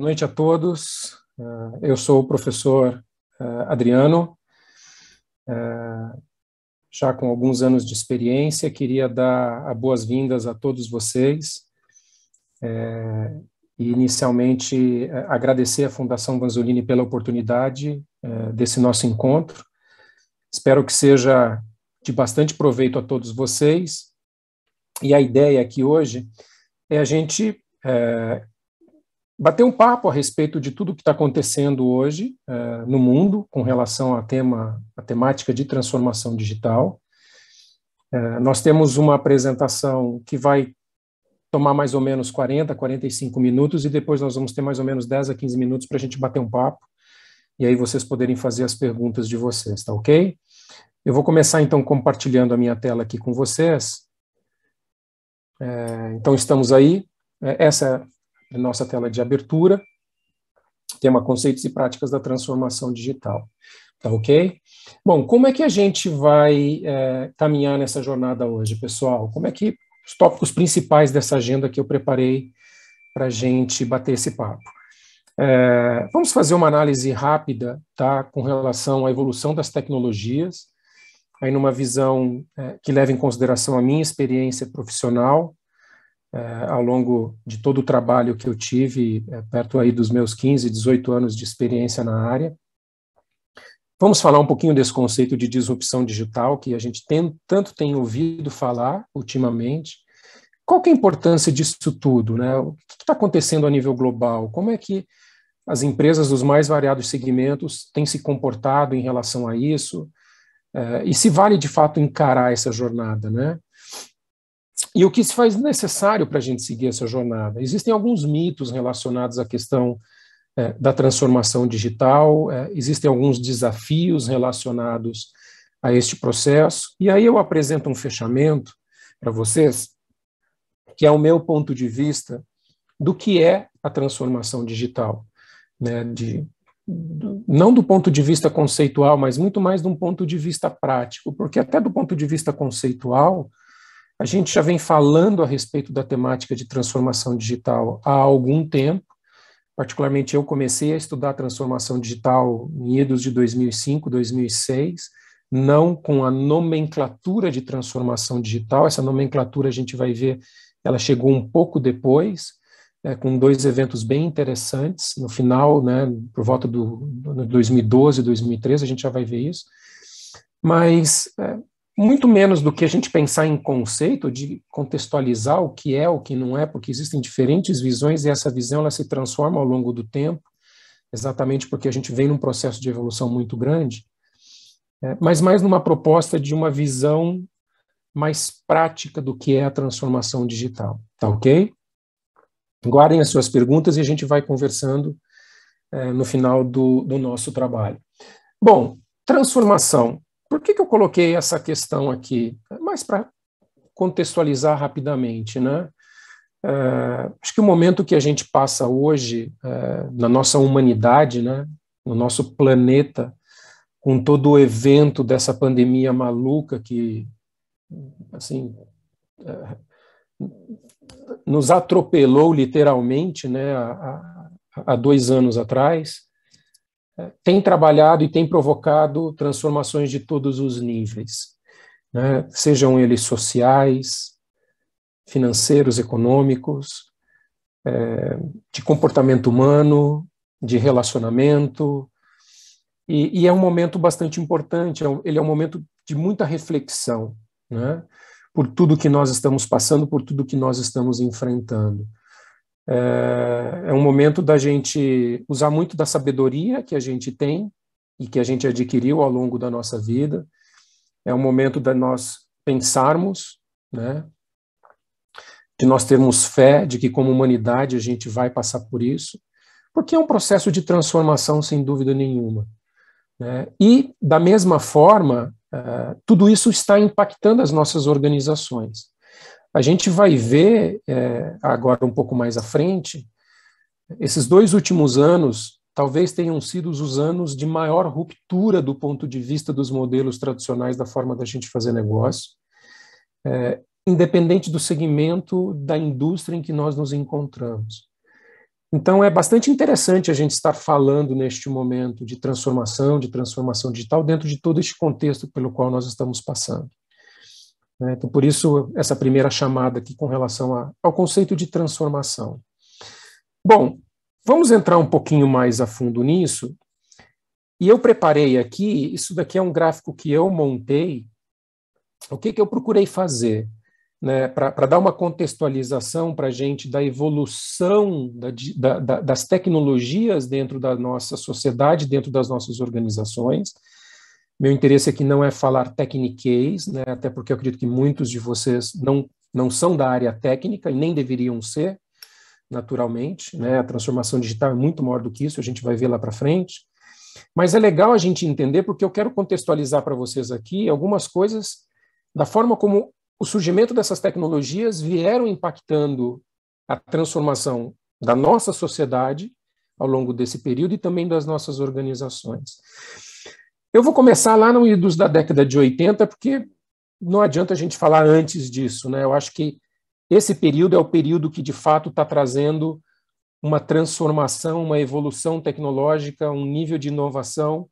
Boa noite a todos. Eh, eu sou o professor eh, Adriano. Eh, já com alguns anos de experiência, queria dar as boas-vindas a todos vocês. E inicialmente agradecer à Fundação Vanzolini pela oportunidade desse nosso encontro. Espero que seja de bastante proveito a todos vocês. E a ideia aqui hoje é a gente é, bater um papo a respeito de tudo que está acontecendo hoje eh, no mundo com relação a tema, a temática de transformação digital. Eh, nós temos uma apresentação que vai tomar mais ou menos 40, 45 minutos e depois nós vamos ter mais ou menos 10 a 15 minutos para a gente bater um papo e aí vocês poderem fazer as perguntas de vocês, tá ok? Eu vou começar então compartilhando a minha tela aqui com vocês. É, então estamos aí. Essa é nossa tela de abertura, tema é conceitos e práticas da transformação digital. Tá ok? Bom, como é que a gente vai é, caminhar nessa jornada hoje, pessoal? Como é que os tópicos principais dessa agenda que eu preparei para a gente bater esse papo? É, vamos fazer uma análise rápida, tá, com relação à evolução das tecnologias, aí numa visão é, que leva em consideração a minha experiência profissional, é, ao longo de todo o trabalho que eu tive, é, perto aí dos meus 15, 18 anos de experiência na área. Vamos falar um pouquinho desse conceito de disrupção digital que a gente tem, tanto tem ouvido falar ultimamente. Qual é a importância disso tudo? Né? O que está acontecendo a nível global? Como é que as empresas dos mais variados segmentos têm se comportado em relação a isso? É, e se vale de fato encarar essa jornada, né? e o que se faz necessário para a gente seguir essa jornada? Existem alguns mitos relacionados à questão é, da transformação digital, é, existem alguns desafios relacionados a este processo, e aí eu apresento um fechamento para vocês, que é o meu ponto de vista do que é a transformação digital, né, de, não do ponto de vista conceitual, mas muito mais de um ponto de vista prático, porque até do ponto de vista conceitual, a gente já vem falando a respeito da temática de transformação digital há algum tempo. Particularmente, eu comecei a estudar transformação digital em idos de 2005, 2006, não com a nomenclatura de transformação digital. Essa nomenclatura a gente vai ver, ela chegou um pouco depois, é, com dois eventos bem interessantes. No final, né, por volta do, 2012, 2013, a gente já vai ver isso. Mas é, muito menos do que a gente pensar em conceito, de contextualizar o que é, o que não é, porque existem diferentes visões e essa visão ela se transforma ao longo do tempo, exatamente porque a gente vem num processo de evolução muito grande, é, mas mais numa proposta de uma visão mais prática do que é a transformação digital, tá ok? Guardem as suas perguntas e a gente vai conversando é, no final do, do nosso trabalho. Bom, transformação por que, que eu coloquei essa questão aqui? Mais para contextualizar rapidamente, né? Uh, acho que o momento que a gente passa hoje uh, na nossa humanidade, né, no nosso planeta, com todo o evento dessa pandemia maluca que, assim, uh, nos atropelou literalmente, né, há, há dois anos atrás, tem trabalhado e tem provocado transformações de todos os níveis, né? sejam eles sociais, financeiros, econômicos, é, de comportamento humano, de relacionamento. E, e, é um momento bastante importante, é ele é um momento de muita reflexão, né? por tudo que nós estamos passando, por tudo que nós estamos enfrentando. É, é um momento da gente usar muito da sabedoria que a gente tem e que a gente adquiriu ao longo da nossa vida. É um momento da nós pensarmos, né? de nós termos fé de que, como humanidade, a gente vai passar por isso, porque é um processo de transformação, sem dúvida nenhuma. Né? E, da mesma forma, é, tudo isso está impactando as nossas organizações. A gente vai ver é, agora um pouco mais à frente, esses dois últimos anos talvez tenham sido os anos de maior ruptura do ponto de vista dos modelos tradicionais da forma da gente fazer negócio, é, independente do segmento da indústria em que nós nos encontramos. Então, é bastante interessante a gente estar falando neste momento de transformação, de transformação digital, dentro de todo este contexto pelo qual nós estamos passando. Né? Então, por isso, essa primeira chamada aqui com relação a, ao conceito de transformação. Bom, vamos entrar um pouquinho mais a fundo nisso. E eu preparei aqui, isso daqui é um gráfico que eu montei. O que, que eu procurei fazer? Né, para dar uma contextualização para a gente da evolução da, da, da, das tecnologias dentro da nossa sociedade, dentro das nossas organizações, meu interesse aqui não é falar techniquez, né, até porque eu acredito que muitos de vocês não, não são da área técnica e nem deveriam ser, naturalmente. Né, a transformação digital é muito maior do que isso, a gente vai ver lá para frente. Mas é legal a gente entender, porque eu quero contextualizar para vocês aqui algumas coisas da forma como o surgimento dessas tecnologias vieram impactando a transformação da nossa sociedade ao longo desse período e também das nossas organizações. Eu vou começar lá no idos da década de 80, porque não adianta a gente falar antes disso. Né? Eu acho que esse período é o período que, de fato, está trazendo uma transformação, uma evolução tecnológica, um nível de inovação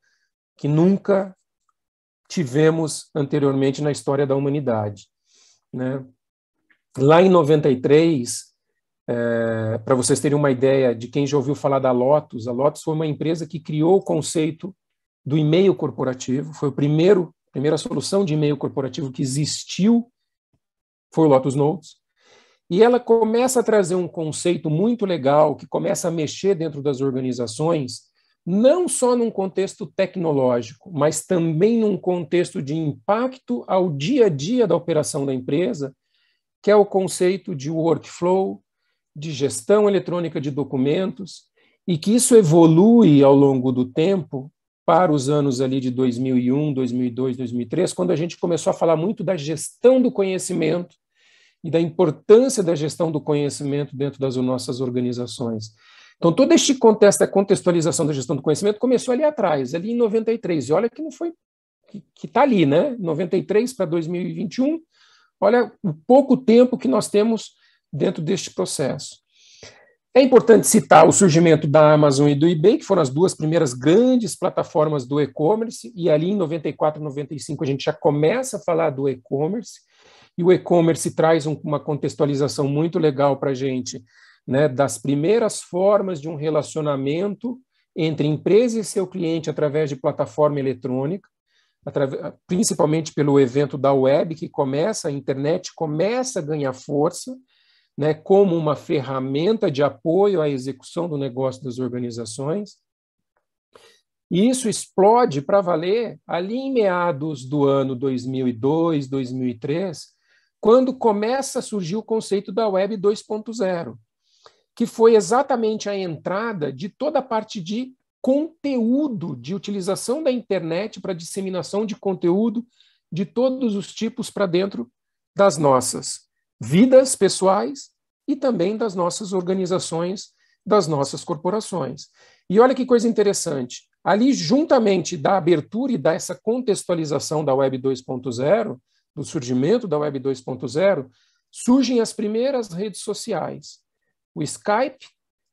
que nunca tivemos anteriormente na história da humanidade. Né? Lá em 93, é, para vocês terem uma ideia de quem já ouviu falar da Lotus, a Lotus foi uma empresa que criou o conceito do e-mail corporativo, foi o primeiro, primeira solução de e-mail corporativo que existiu, foi o Lotus Notes. E ela começa a trazer um conceito muito legal, que começa a mexer dentro das organizações, não só num contexto tecnológico, mas também num contexto de impacto ao dia a dia da operação da empresa, que é o conceito de workflow, de gestão eletrônica de documentos, e que isso evolui ao longo do tempo para os anos ali de 2001, 2002, 2003, quando a gente começou a falar muito da gestão do conhecimento e da importância da gestão do conhecimento dentro das nossas organizações. Então, todo este contexto, a contextualização da gestão do conhecimento começou ali atrás, ali em 93. E olha que não foi. que está ali, né? 93 para 2021. Olha o pouco tempo que nós temos dentro deste processo. É importante citar o surgimento da Amazon e do eBay, que foram as duas primeiras grandes plataformas do e-commerce, e ali em 94, 95 a gente já começa a falar do e-commerce, e o e-commerce traz um, uma contextualização muito legal para a gente, né, das primeiras formas de um relacionamento entre empresa e seu cliente através de plataforma eletrônica, principalmente pelo evento da web, que começa, a internet começa a ganhar força, né, como uma ferramenta de apoio à execução do negócio das organizações. E isso explode para valer ali em meados do ano 2002, 2003, quando começa a surgir o conceito da Web 2.0, que foi exatamente a entrada de toda a parte de conteúdo, de utilização da internet para disseminação de conteúdo de todos os tipos para dentro das nossas vidas pessoais e também das nossas organizações, das nossas corporações. E olha que coisa interessante, ali juntamente da abertura e dessa contextualização da Web 2.0, do surgimento da Web 2.0, surgem as primeiras redes sociais, o Skype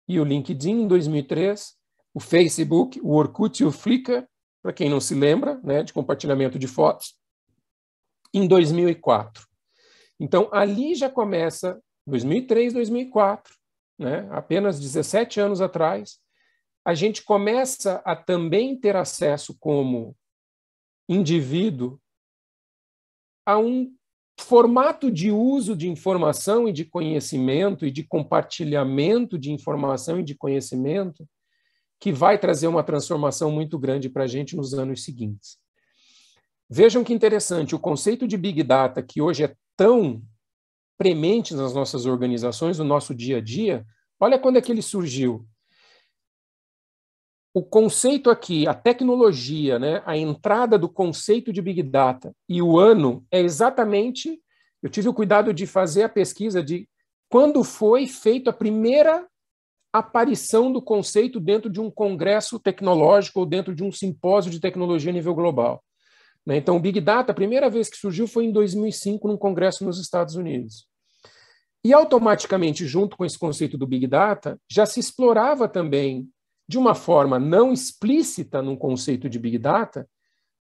e o LinkedIn em 2003, o Facebook, o Orkut e o Flickr, para quem não se lembra, né, de compartilhamento de fotos, em 2004. Então, ali já começa 2003, 2004, né? apenas 17 anos atrás, a gente começa a também ter acesso como indivíduo a um formato de uso de informação e de conhecimento e de compartilhamento de informação e de conhecimento que vai trazer uma transformação muito grande para a gente nos anos seguintes. Vejam que interessante, o conceito de Big Data, que hoje é tão prementes nas nossas organizações, no nosso dia a dia, olha quando é que ele surgiu. O conceito aqui, a tecnologia, né, a entrada do conceito de Big Data e o ano é exatamente. Eu tive o cuidado de fazer a pesquisa de quando foi feita a primeira aparição do conceito dentro de um congresso tecnológico ou dentro de um simpósio de tecnologia a nível global. Né? Então, o Big Data, a primeira vez que surgiu foi em 2005, num congresso nos Estados Unidos. E automaticamente, junto com esse conceito do Big Data, já se explorava também, de uma forma não explícita num conceito de Big Data,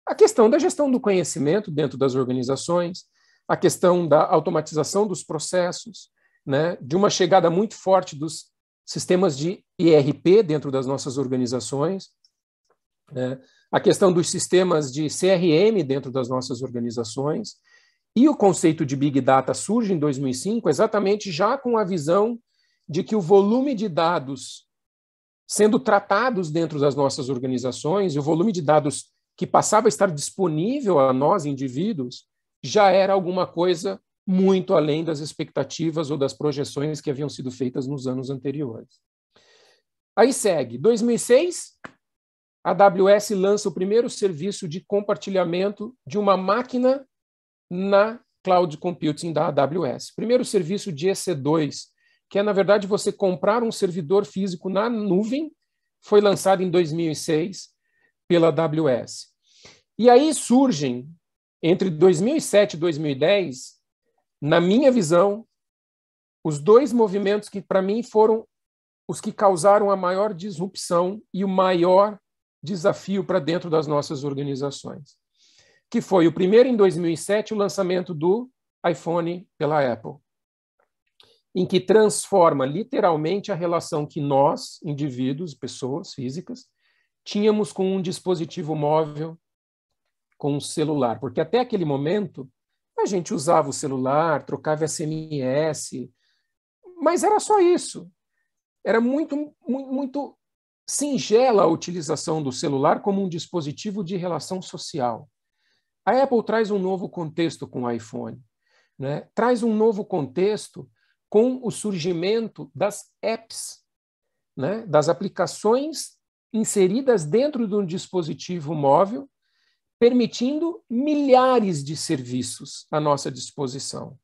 a questão da gestão do conhecimento dentro das organizações, a questão da automatização dos processos, né, de uma chegada muito forte dos sistemas de IRP dentro das nossas organizações, né? a questão dos sistemas de CRM dentro das nossas organizações. E o conceito de Big Data surge em 2005, exatamente já com a visão de que o volume de dados sendo tratados dentro das nossas organizações, e o volume de dados que passava a estar disponível a nós, indivíduos, já era alguma coisa muito além das expectativas ou das projeções que haviam sido feitas nos anos anteriores. Aí segue, 2006, a AWS lança o primeiro serviço de compartilhamento de uma máquina na cloud computing da AWS. Primeiro serviço de EC2, que é, na verdade, você comprar um servidor físico na nuvem, foi lançado em 2006 pela AWS. E aí surgem, entre 2007 e 2010, na minha visão, os dois movimentos que, para mim, foram os que causaram a maior disrupção e o maior desafio para dentro das nossas organizações, que foi o primeiro em 2007, o lançamento do iPhone pela Apple, em que transforma literalmente a relação que nós, indivíduos, pessoas físicas, tínhamos com um dispositivo móvel, com um celular, porque até aquele momento a gente usava o celular, trocava SMS, mas era só isso. Era muito, muito singela a utilização do celular como um dispositivo de relação social. A Apple traz um novo contexto com o iPhone, né? traz um novo contexto com o surgimento das apps, né? das aplicações inseridas dentro de um dispositivo móvel, permitindo milhares de serviços à nossa disposição.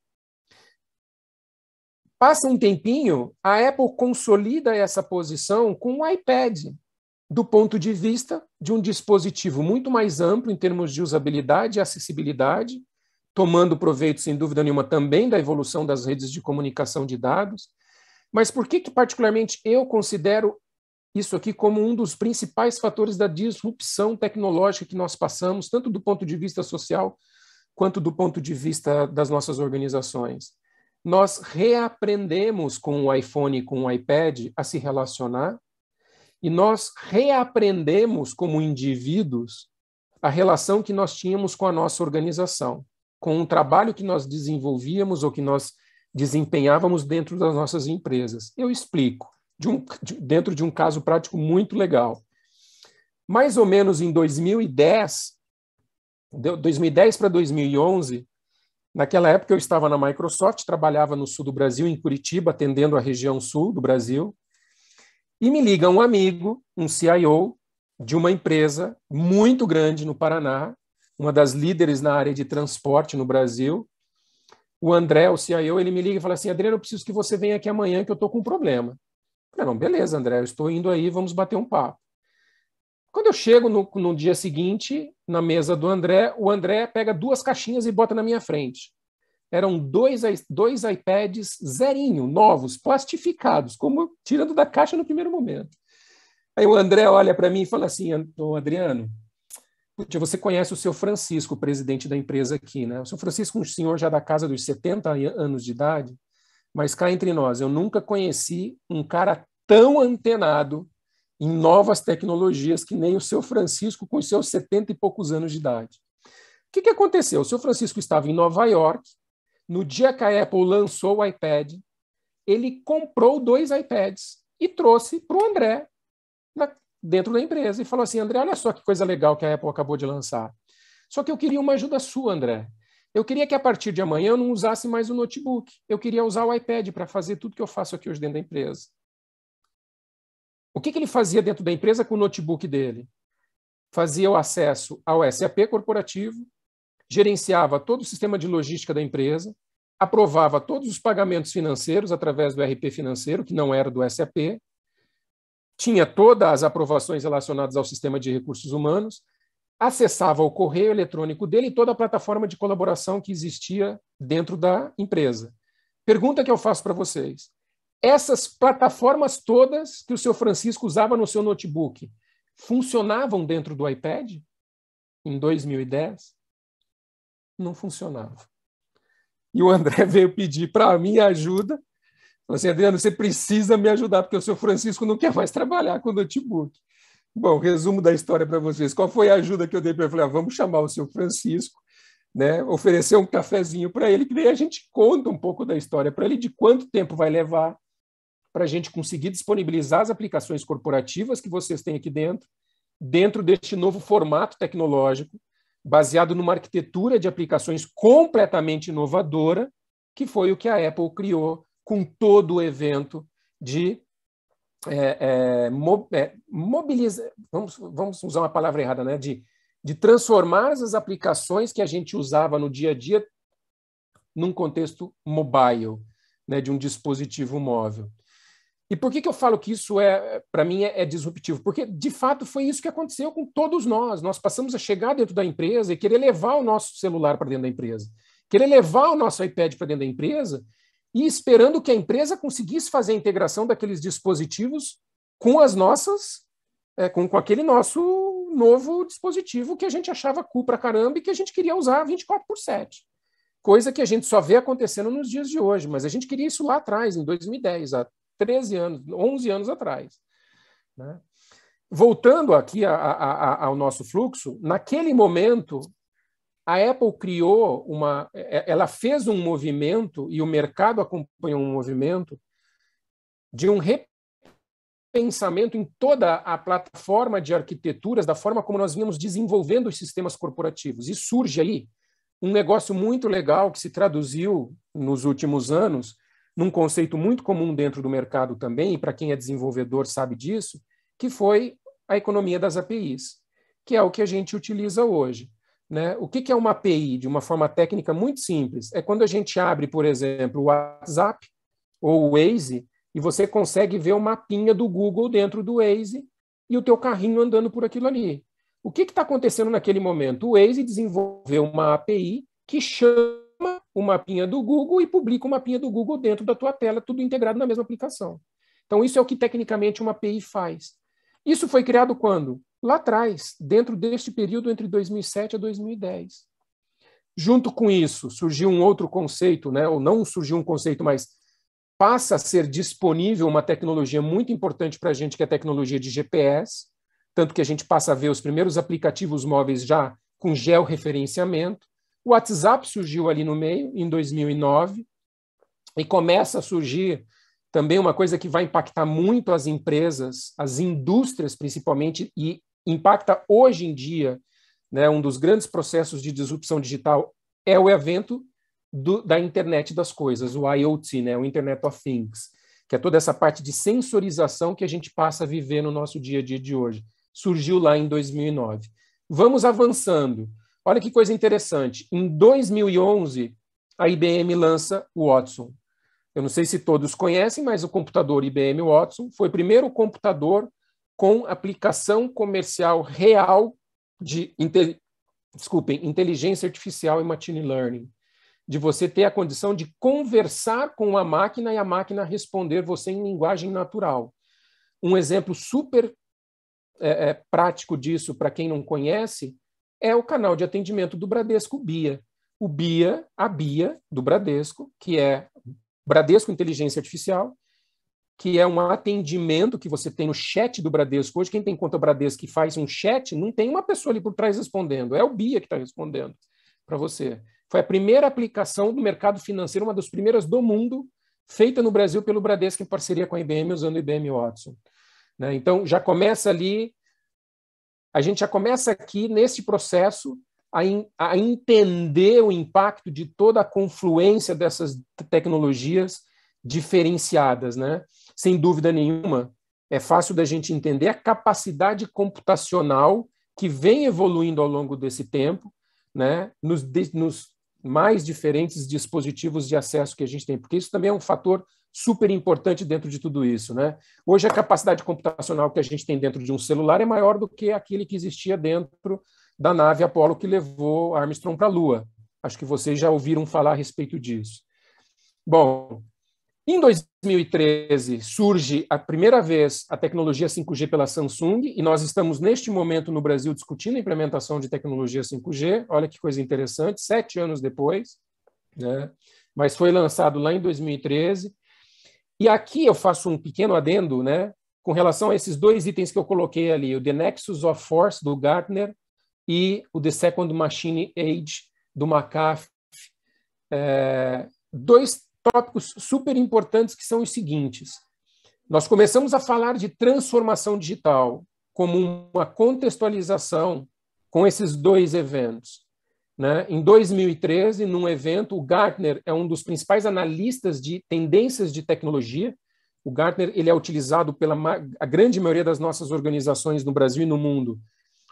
Passa um tempinho, a Apple consolida essa posição com o iPad, do ponto de vista de um dispositivo muito mais amplo em termos de usabilidade e acessibilidade, tomando proveito, sem dúvida nenhuma, também da evolução das redes de comunicação de dados. Mas por que, que particularmente, eu considero isso aqui como um dos principais fatores da disrupção tecnológica que nós passamos, tanto do ponto de vista social quanto do ponto de vista das nossas organizações? nós reaprendemos com o iPhone e com o iPad a se relacionar, e nós reaprendemos como indivíduos a relação que nós tínhamos com a nossa organização, com o trabalho que nós desenvolvíamos ou que nós desempenhávamos dentro das nossas empresas. Eu explico, de um, de, dentro de um caso prático muito legal. Mais ou menos em 2010, 2010 para 2011, Naquela época eu estava na Microsoft, trabalhava no sul do Brasil, em Curitiba, atendendo a região sul do Brasil. E me liga um amigo, um CIO de uma empresa muito grande no Paraná, uma das líderes na área de transporte no Brasil. O André, o CIO, ele me liga e fala assim: Adriano, eu preciso que você venha aqui amanhã que eu estou com um problema. Eu falei, não, beleza, André, eu estou indo aí, vamos bater um papo. Quando eu chego no, no dia seguinte, na mesa do André, o André pega duas caixinhas e bota na minha frente. Eram dois, dois iPads zerinho, novos, plastificados, como tirando da caixa no primeiro momento. Aí o André olha para mim e fala assim, Adriano, você conhece o seu Francisco, presidente da empresa aqui, né? O seu Francisco é um senhor já da casa dos 70 anos de idade, mas cá entre nós, eu nunca conheci um cara tão antenado em novas tecnologias, que nem o seu Francisco com os seus setenta e poucos anos de idade. O que, que aconteceu? O seu Francisco estava em Nova York, no dia que a Apple lançou o iPad, ele comprou dois iPads e trouxe para o André na, dentro da empresa e falou assim: André, olha só que coisa legal que a Apple acabou de lançar. Só que eu queria uma ajuda sua, André. Eu queria que a partir de amanhã eu não usasse mais o notebook. Eu queria usar o iPad para fazer tudo que eu faço aqui hoje dentro da empresa. O que, que ele fazia dentro da empresa com o notebook dele? Fazia o acesso ao SAP corporativo, gerenciava todo o sistema de logística da empresa, aprovava todos os pagamentos financeiros através do RP financeiro, que não era do SAP, tinha todas as aprovações relacionadas ao sistema de recursos humanos, acessava o correio eletrônico dele e toda a plataforma de colaboração que existia dentro da empresa. Pergunta que eu faço para vocês: essas plataformas todas que o seu Francisco usava no seu notebook funcionavam dentro do iPad em 2010? Não funcionavam. E o André veio pedir para mim ajuda. Falou assim, Adriano, você precisa me ajudar, porque o seu Francisco não quer mais trabalhar com notebook. Bom, resumo da história para vocês. Qual foi a ajuda que eu dei para ele? Eu falei, ah, vamos chamar o seu Francisco, né? oferecer um cafezinho para ele, que daí a gente conta um pouco da história para ele, de quanto tempo vai levar, para a gente conseguir disponibilizar as aplicações corporativas que vocês têm aqui dentro, dentro deste novo formato tecnológico, baseado numa arquitetura de aplicações completamente inovadora, que foi o que a Apple criou com todo o evento de é, é, mo, é, mobilizar, vamos, vamos usar uma palavra errada, né? de, de transformar as aplicações que a gente usava no dia a dia num contexto mobile, né? de um dispositivo móvel. E por que, que eu falo que isso é, para mim, é, é, disruptivo? Porque, de fato, foi isso que aconteceu com todos nós. Nós passamos a chegar dentro da empresa e querer levar o nosso celular para dentro da empresa, querer levar o nosso iPad para dentro da empresa e esperando que a empresa conseguisse fazer a integração daqueles dispositivos com as nossas, é, com, com aquele nosso novo dispositivo que a gente achava cool para caramba e que a gente queria usar 24 por 7 coisa que a gente só vê acontecendo nos dias de hoje, mas a gente queria isso lá atrás, em 2010, há 13 anos, 11 anos atrás. Né? Voltando aqui a, a, a, ao nosso fluxo, naquele momento, a Apple criou uma. É, é, ela fez um movimento, e o mercado acompanhou um movimento, de um repensamento em toda a plataforma de arquiteturas, da forma como nós vínhamos desenvolvendo os sistemas corporativos. E surge aí um negócio muito legal que se traduziu nos últimos anos num conceito muito comum dentro do mercado também, e para quem é desenvolvedor sabe disso, que foi a economia das APIs, que é o que a gente utiliza hoje. Né? O que, que é uma API? De uma forma técnica muito simples, é quando a gente abre, por exemplo, o WhatsApp ou o Waze e você consegue ver o mapinha do Google dentro do Waze e o teu carrinho andando por aquilo ali. O que está acontecendo naquele momento? O Waze desenvolveu uma API que chama o mapinha do Google e publica o mapinha do Google dentro da tua tela, tudo integrado na mesma aplicação. Então, isso é o que tecnicamente uma API faz. Isso foi criado quando? Lá atrás, dentro deste período entre 2007 a 2010. Junto com isso, surgiu um outro conceito, né? ou não surgiu um conceito, mas passa a ser disponível uma tecnologia muito importante para a gente, que é a tecnologia de GPS, tanto que a gente passa a ver os primeiros aplicativos móveis já com georreferenciamento. O WhatsApp surgiu ali no meio, em 2009, e começa a surgir também uma coisa que vai impactar muito as empresas, as indústrias principalmente, e impacta hoje em dia. Né, um dos grandes processos de disrupção digital é o evento do, da internet das coisas, o IoT, né, o Internet of Things, que é toda essa parte de sensorização que a gente passa a viver no nosso dia a dia de hoje. Surgiu lá em 2009. Vamos avançando. Olha que coisa interessante. Em 2011, a IBM lança o Watson. Eu não sei se todos conhecem, mas o computador IBM Watson foi o primeiro computador com aplicação comercial real de desculpem, inteligência artificial e machine learning, de você ter a condição de conversar com a máquina e a máquina responder você em linguagem natural. Um exemplo super é, é, prático disso, para quem não conhece, é o canal de atendimento do Bradesco BIA. O BIA, a BIA do Bradesco, que é Bradesco Inteligência Artificial, que é um atendimento que você tem no chat do Bradesco. Hoje, quem tem conta Bradesco e faz um chat, não tem uma pessoa ali por trás respondendo, é o BIA que está respondendo para você. Foi a primeira aplicação do mercado financeiro, uma das primeiras do mundo, feita no Brasil pelo Bradesco em parceria com a IBM, usando o IBM Watson. Né? Então, já começa ali a gente já começa aqui, nesse processo, a, in, a entender o impacto de toda a confluência dessas tecnologias diferenciadas. Né? Sem dúvida nenhuma, é fácil da gente entender a capacidade computacional que vem evoluindo ao longo desse tempo, né? nos, nos mais diferentes dispositivos de acesso que a gente tem, porque isso também é um fator super importante dentro de tudo isso. Né? Hoje, a capacidade computacional que a gente tem dentro de um celular é maior do que aquele que existia dentro da nave Apollo que levou Armstrong para a Lua. Acho que vocês já ouviram falar a respeito disso. Bom, em 2013 surge a primeira vez a tecnologia 5G pela Samsung e nós estamos neste momento no Brasil discutindo a implementação de tecnologia 5G. Olha que coisa interessante, sete anos depois, né? Mas foi lançado lá em 2013 e aqui eu faço um pequeno adendo, né, com relação a esses dois itens que eu coloquei ali, o The Nexus of Force do Gartner e o The Second Machine Age do McAfee. É, dois tópicos super importantes que são os seguintes. Nós começamos a falar de transformação digital como uma contextualização com esses dois eventos. Né? Em 2013, num evento, o Gartner é um dos principais analistas de tendências de tecnologia. O Gartner ele é utilizado pela a grande maioria das nossas organizações no Brasil e no mundo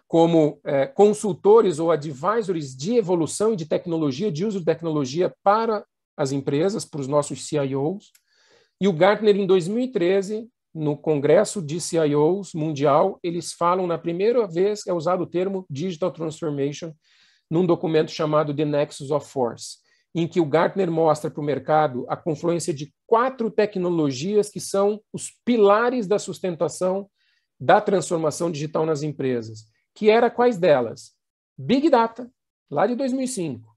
como é, consultores ou advisors de evolução e de tecnologia, de uso de tecnologia para as empresas, para os nossos CIOs. E o Gartner, em 2013, no Congresso de CIOs Mundial, eles falam, na primeira vez, é usado o termo Digital Transformation, num documento chamado The Nexus of Force, em que o Gartner mostra para o mercado a confluência de quatro tecnologias que são os pilares da sustentação da transformação digital nas empresas, que era quais delas? Big Data, lá de 2005,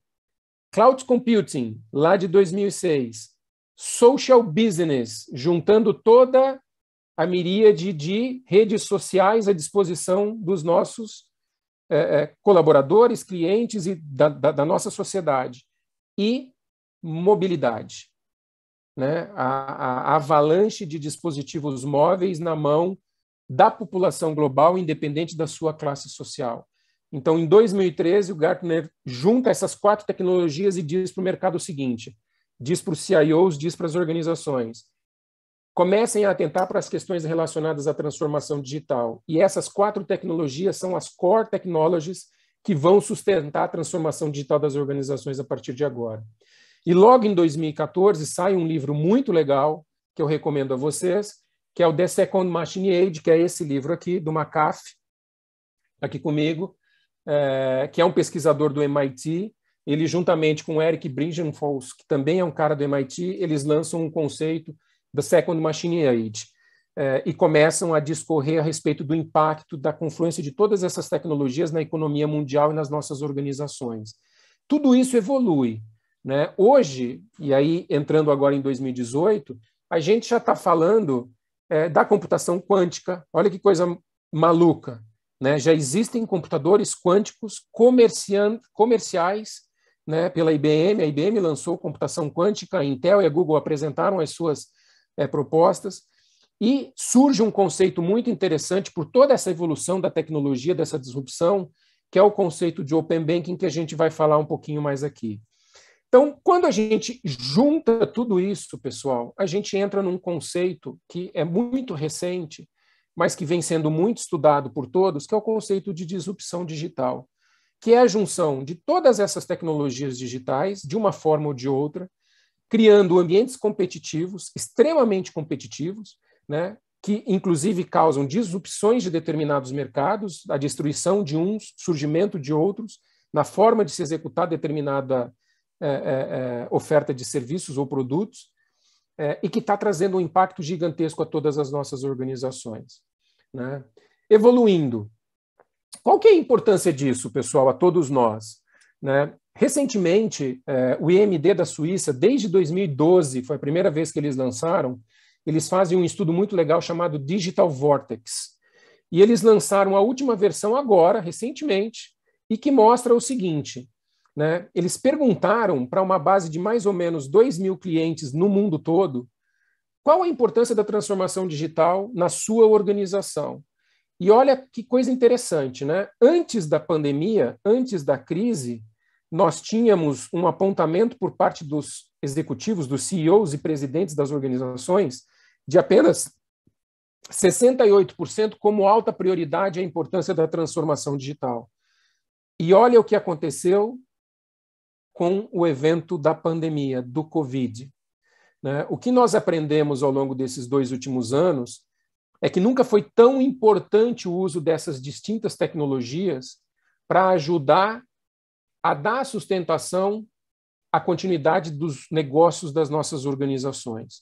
Cloud Computing, lá de 2006, Social Business, juntando toda a miríade de redes sociais à disposição dos nossos é, é, colaboradores, clientes e da, da, da, nossa sociedade. E mobilidade. Né? A, a, a avalanche de dispositivos móveis na mão da população global, independente da sua classe social. Então, em 2013, o Gartner junta essas quatro tecnologias e diz para o mercado o seguinte: diz para os CIOs, diz para as organizações comecem a atentar para as questões relacionadas à transformação digital. E essas quatro tecnologias são as core technologies que vão sustentar a transformação digital das organizações a partir de agora. E logo em 2014 sai um livro muito legal que eu recomendo a vocês, que é o The Second Machine Age, que é esse livro aqui do McAfee, aqui comigo, é, que é um pesquisador do MIT. Ele juntamente com o Eric Bringenfels, que também é um cara do MIT, eles lançam um conceito The Second Machine Age, eh, e começam a discorrer a respeito do impacto da confluência de todas essas tecnologias na economia mundial e nas nossas organizações. Tudo isso evolui. Né? Hoje, e aí entrando agora em 2018, a gente já está falando eh, da computação quântica. Olha que coisa maluca. Né? Já existem computadores quânticos comerciais né, pela IBM. A IBM lançou computação quântica, a Intel e a Google apresentaram as suas é, propostas. E surge um conceito muito interessante por toda essa evolução da tecnologia, dessa disrupção, que é o conceito de Open Banking, que a gente vai falar um pouquinho mais aqui. Então, quando a gente junta tudo isso, pessoal, a gente entra num conceito que é muito recente, mas que vem sendo muito estudado por todos, que é o conceito de disrupção digital, que é a junção de todas essas tecnologias digitais, de uma forma ou de outra, criando ambientes competitivos, extremamente competitivos, né, que inclusive causam disrupções de determinados mercados, a destruição de uns, surgimento de outros, na forma de se executar determinada é, é, oferta de serviços ou produtos, é, e que está trazendo um impacto gigantesco a todas as nossas organizações. Né? Evoluindo, qual que é a importância disso, pessoal, a todos nós? Né? Recentemente, eh, o IMD da Suíça, desde 2012, foi a primeira vez que eles lançaram, eles fazem um estudo muito legal chamado Digital Vortex. E eles lançaram a última versão agora, recentemente, e que mostra o seguinte: né? eles perguntaram para uma base de mais ou menos 2 mil clientes no mundo todo qual a importância da transformação digital na sua organização. E olha que coisa interessante, né? Antes da pandemia, antes da crise, nós tínhamos um apontamento por parte dos executivos, dos CEOs e presidentes das organizações, de apenas 68% como alta prioridade a importância da transformação digital. E olha o que aconteceu com o evento da pandemia, do Covid. Né? O que nós aprendemos ao longo desses dois últimos anos é que nunca foi tão importante o uso dessas distintas tecnologias para ajudar a dar sustentação à continuidade dos negócios das nossas organizações.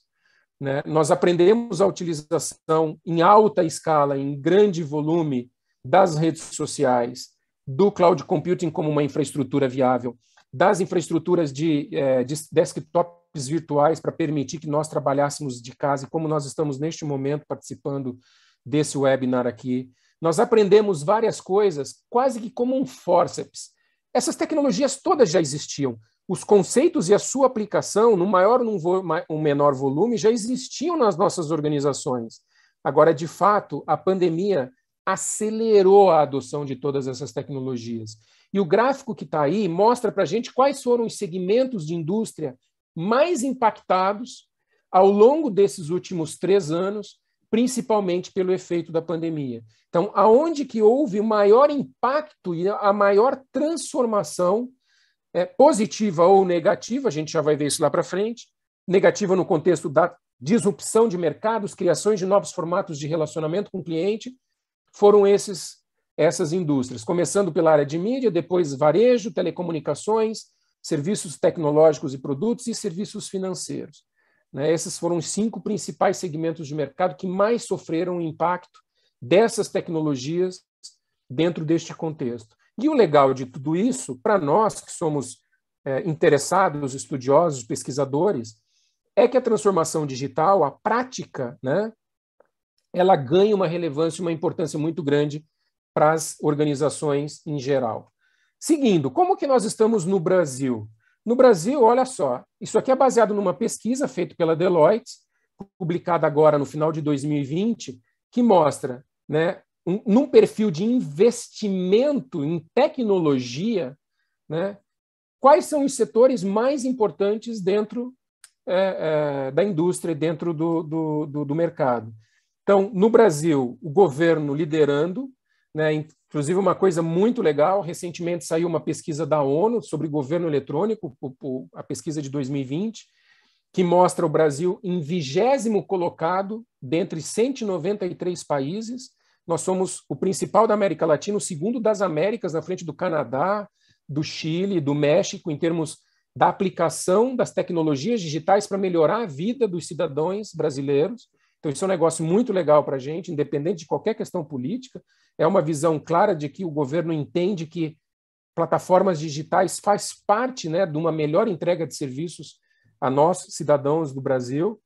Né? Nós aprendemos a utilização em alta escala, em grande volume, das redes sociais, do cloud computing como uma infraestrutura viável, das infraestruturas de, é, de desktops virtuais para permitir que nós trabalhássemos de casa, e como nós estamos neste momento participando desse webinar aqui. Nós aprendemos várias coisas quase que como um forceps. Essas tecnologias todas já existiam. Os conceitos e a sua aplicação, no maior ou no menor volume, já existiam nas nossas organizações. Agora, de fato, a pandemia acelerou a adoção de todas essas tecnologias. E o gráfico que está aí mostra para a gente quais foram os segmentos de indústria mais impactados ao longo desses últimos três anos principalmente pelo efeito da pandemia. Então, aonde que houve o maior impacto e a maior transformação, é, positiva ou negativa, a gente já vai ver isso lá para frente, negativa no contexto da disrupção de mercados, criações de novos formatos de relacionamento com o cliente, foram esses essas indústrias, começando pela área de mídia, depois varejo, telecomunicações, serviços tecnológicos e produtos e serviços financeiros. Né? Esses foram os cinco principais segmentos de mercado que mais sofreram o impacto dessas tecnologias dentro deste contexto. E o legal de tudo isso, para nós que somos é, interessados, estudiosos, pesquisadores, é que a transformação digital, a prática, né, ela ganha uma relevância e uma importância muito grande para as organizações em geral. Seguindo, como que nós estamos no Brasil? No Brasil, olha só, isso aqui é baseado numa pesquisa feita pela Deloitte, publicada agora no final de 2020, que mostra, né, um, num perfil de investimento em tecnologia, né, quais são os setores mais importantes dentro é, é, da indústria, dentro do, do, do, do mercado. Então, no Brasil, o governo liderando, né, Inclusive, uma coisa muito legal: recentemente saiu uma pesquisa da ONU sobre governo eletrônico, a pesquisa de 2020, que mostra o Brasil em vigésimo colocado dentre 193 países. Nós somos o principal da América Latina, o segundo das Américas, na frente do Canadá, do Chile, do México, em termos da aplicação das tecnologias digitais para melhorar a vida dos cidadãos brasileiros. Então, isso é um negócio muito legal para a gente, independente de qualquer questão política. É uma visão clara de que o governo entende que plataformas digitais faz parte né, de uma melhor entrega de serviços a nós, cidadãos do Brasil.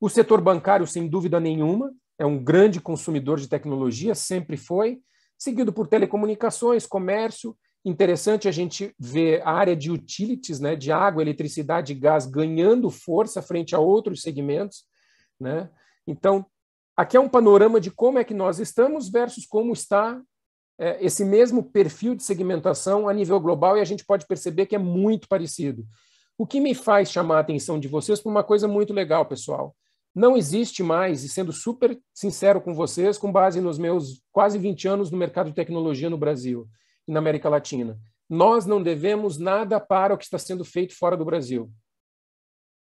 O setor bancário, sem dúvida nenhuma, é um grande consumidor de tecnologia, sempre foi, seguido por telecomunicações, comércio. Interessante a gente ver a área de utilities, né, de água, eletricidade e gás, ganhando força frente a outros segmentos. Né? Então, aqui é um panorama de como é que nós estamos versus como está é, esse mesmo perfil de segmentação a nível global, e a gente pode perceber que é muito parecido. O que me faz chamar a atenção de vocês para uma coisa muito legal, pessoal. Não existe mais, e sendo super sincero com vocês, com base nos meus quase 20 anos no mercado de tecnologia no Brasil e na América Latina, nós não devemos nada para o que está sendo feito fora do Brasil.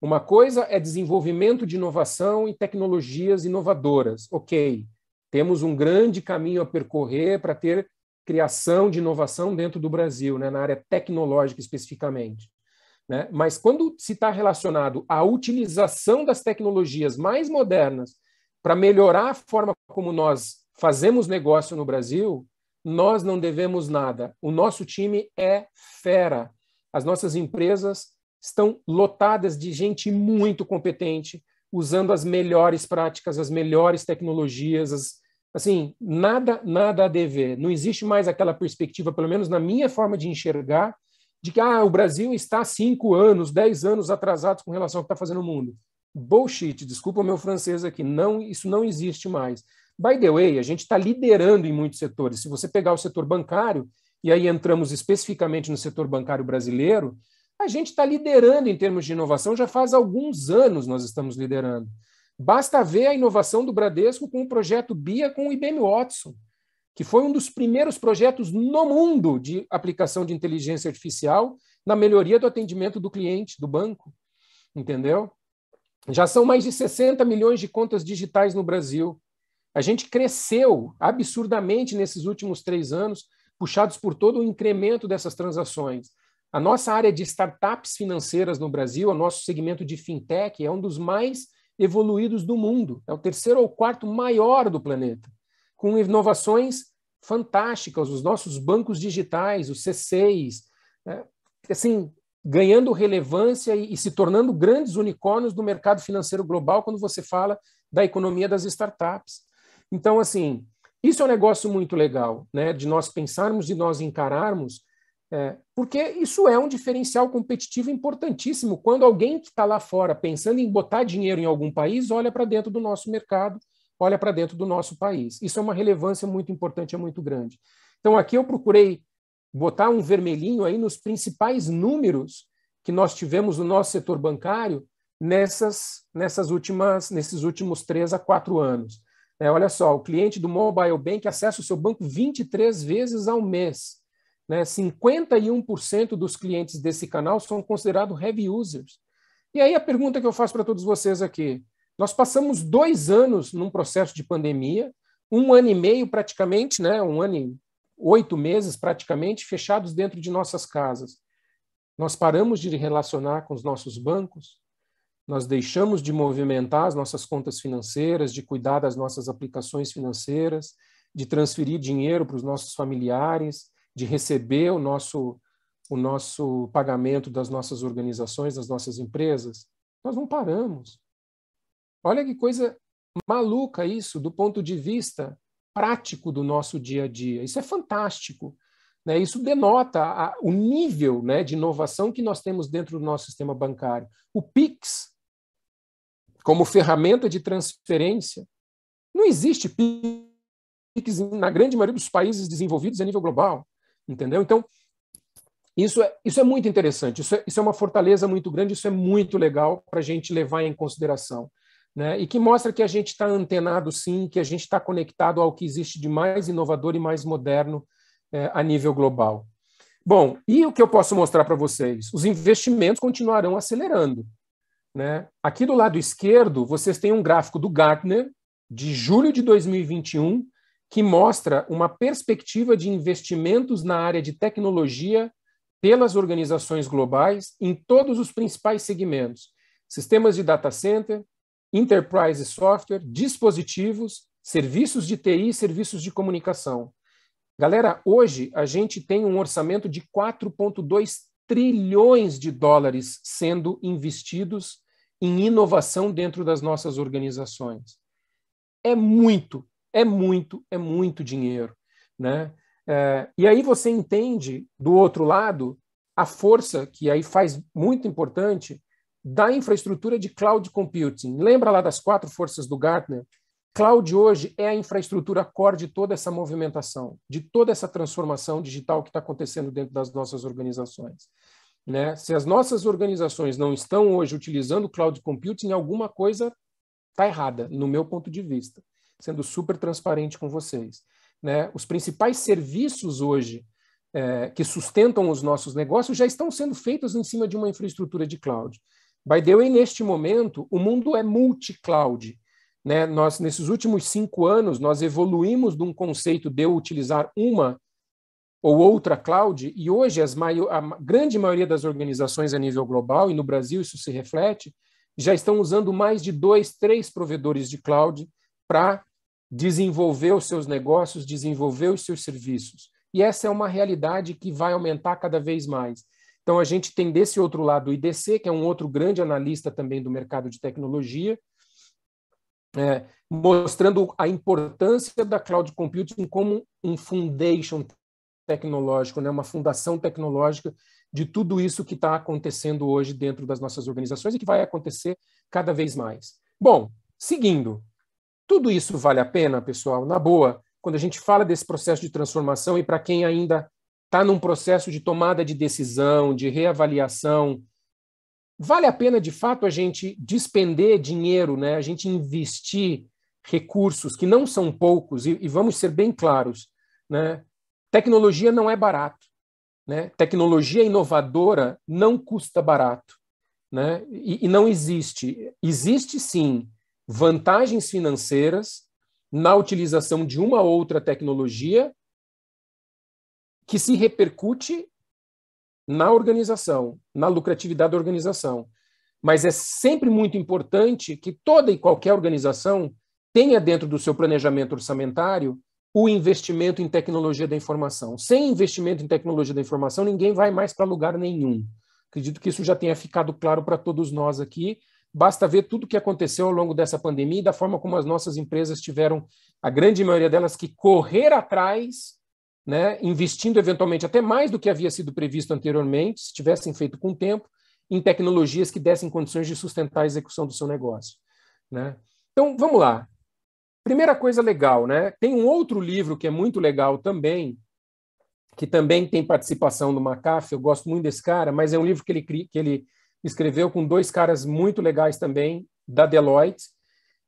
Uma coisa é desenvolvimento de inovação e tecnologias inovadoras. Ok, temos um grande caminho a percorrer para ter criação de inovação dentro do Brasil, né, na área tecnológica especificamente. Né? Mas quando se está relacionado à utilização das tecnologias mais modernas para melhorar a forma como nós fazemos negócio no Brasil, nós não devemos nada. O nosso time é fera. As nossas empresas estão lotadas de gente muito competente, usando as melhores práticas, as melhores tecnologias, as, assim, nada, nada a dever. Não existe mais aquela perspectiva, pelo menos na minha forma de enxergar, de que ah, o Brasil está cinco anos, dez anos atrasados com relação ao que está fazendo o mundo. Bullshit, desculpa o meu francês aqui, não, isso não existe mais. By the way, a gente está liderando em muitos setores. Se você pegar o setor bancário, e aí entramos especificamente no setor bancário brasileiro, a gente está liderando em termos de inovação, já faz alguns anos nós estamos liderando. Basta ver a inovação do Bradesco com o projeto BIA com o IBM Watson, que foi um dos primeiros projetos no mundo de aplicação de inteligência artificial na melhoria do atendimento do cliente, do banco. Entendeu? Já são mais de 60 milhões de contas digitais no Brasil. A gente cresceu absurdamente nesses últimos três anos, puxados por todo o incremento dessas transações. A nossa área de startups financeiras no Brasil, o nosso segmento de fintech, é um dos mais evoluídos do mundo. É o terceiro ou quarto maior do planeta, com inovações fantásticas, os nossos bancos digitais, os C6, né? assim, ganhando relevância e, e se tornando grandes unicórnios do mercado financeiro global quando você fala da economia das startups. Então, assim, isso é um negócio muito legal, né? De nós pensarmos e nós encararmos é, porque isso é um diferencial competitivo importantíssimo quando alguém que está lá fora pensando em botar dinheiro em algum país olha para dentro do nosso mercado, olha para dentro do nosso país. Isso é uma relevância muito importante, é muito grande. Então, aqui eu procurei botar um vermelhinho aí nos principais números que nós tivemos no nosso setor bancário nessas, nessas últimas, nesses últimos três a quatro anos. É, olha só, o cliente do Mobile Bank acessa o seu banco 23 vezes ao mês. Né? 51% dos clientes desse canal são considerados heavy users. E aí a pergunta que eu faço para todos vocês aqui: nós passamos dois anos num processo de pandemia, um ano e meio praticamente, né? um ano e oito meses praticamente, fechados dentro de nossas casas. Nós paramos de relacionar com os nossos bancos, nós deixamos de movimentar as nossas contas financeiras, de cuidar das nossas aplicações financeiras, de transferir dinheiro para os nossos familiares, de receber o nosso, o nosso pagamento das nossas organizações, das nossas empresas, nós não paramos. Olha que coisa maluca isso do ponto de vista prático do nosso dia a dia. Isso é fantástico. Né? Isso denota a, o nível né, de inovação que nós temos dentro do nosso sistema bancário. O PIX, como ferramenta de transferência, não existe PIX na grande maioria dos países desenvolvidos a nível global. Entendeu? Então, isso é, isso é muito interessante, isso é, isso é uma fortaleza muito grande, isso é muito legal para a gente levar em consideração. Né? E que mostra que a gente está antenado sim, que a gente está conectado ao que existe de mais inovador e mais moderno é, a nível global. Bom, e o que eu posso mostrar para vocês? Os investimentos continuarão acelerando. Né? Aqui do lado esquerdo, vocês têm um gráfico do Gartner de julho de 2021 que mostra uma perspectiva de investimentos na área de tecnologia pelas organizações globais em todos os principais segmentos: sistemas de data center, enterprise software, dispositivos, serviços de TI e serviços de comunicação. Galera, hoje a gente tem um orçamento de 4,2 trilhões de dólares sendo investidos em inovação dentro das nossas organizações. É muito é muito, é muito dinheiro. Né? É, e aí você entende, do outro lado, a força que aí faz muito importante da infraestrutura de cloud computing. Lembra lá das quatro forças do Gartner? Cloud hoje é a infraestrutura core de toda essa movimentação, de toda essa transformação digital que está acontecendo dentro das nossas organizações. Né? Se as nossas organizações não estão hoje utilizando cloud computing, alguma coisa está errada, no meu ponto de vista sendo super transparente com vocês. Né? Os principais serviços hoje é, que sustentam os nossos negócios já estão sendo feitos em cima de uma infraestrutura de cloud. By the way, neste momento, o mundo é multi-cloud. Né? Nós, nesses últimos cinco anos, nós evoluímos de um conceito de eu utilizar uma ou outra cloud, e hoje a grande maioria das organizações a nível global, e no Brasil isso se reflete, já estão usando mais de dois, três provedores de cloud, para desenvolver os seus negócios, desenvolver os seus serviços. E essa é uma realidade que vai aumentar cada vez mais. Então, a gente tem desse outro lado o IDC, que é um outro grande analista também do mercado de tecnologia, é, mostrando a importância da cloud computing como um foundation tecnológico, né, uma fundação tecnológica de tudo isso que está acontecendo hoje dentro das nossas organizações e que vai acontecer cada vez mais. Bom, seguindo, tudo isso vale a pena, pessoal, na boa, quando a gente fala desse processo de transformação e para quem ainda está num processo de tomada de decisão, de reavaliação, vale a pena de fato a gente despender dinheiro, né? a gente investir recursos que não são poucos, e, e vamos ser bem claros, né? tecnologia não é barato. Né? Tecnologia inovadora não custa barato. Né? E, e não existe. Existe sim vantagens financeiras na utilização de uma outra tecnologia que se repercute na organização, na lucratividade da organização. Mas é sempre muito importante que toda e qualquer organização tenha dentro do seu planejamento orçamentário o investimento em tecnologia da informação. Sem investimento em tecnologia da informação, ninguém vai mais para lugar nenhum. Acredito que isso já tenha ficado claro para todos nós aqui, Basta ver tudo o que aconteceu ao longo dessa pandemia e da forma como as nossas empresas tiveram, a grande maioria delas, que correr atrás, né, investindo eventualmente até mais do que havia sido previsto anteriormente, se tivessem feito com o tempo, em tecnologias que dessem condições de sustentar a execução do seu negócio. Né? Então, vamos lá. Primeira coisa legal, né? Tem um outro livro que é muito legal também, que também tem participação do McAfee, eu gosto muito desse cara, mas é um livro que ele, que ele escreveu com dois caras muito legais também, da Deloitte,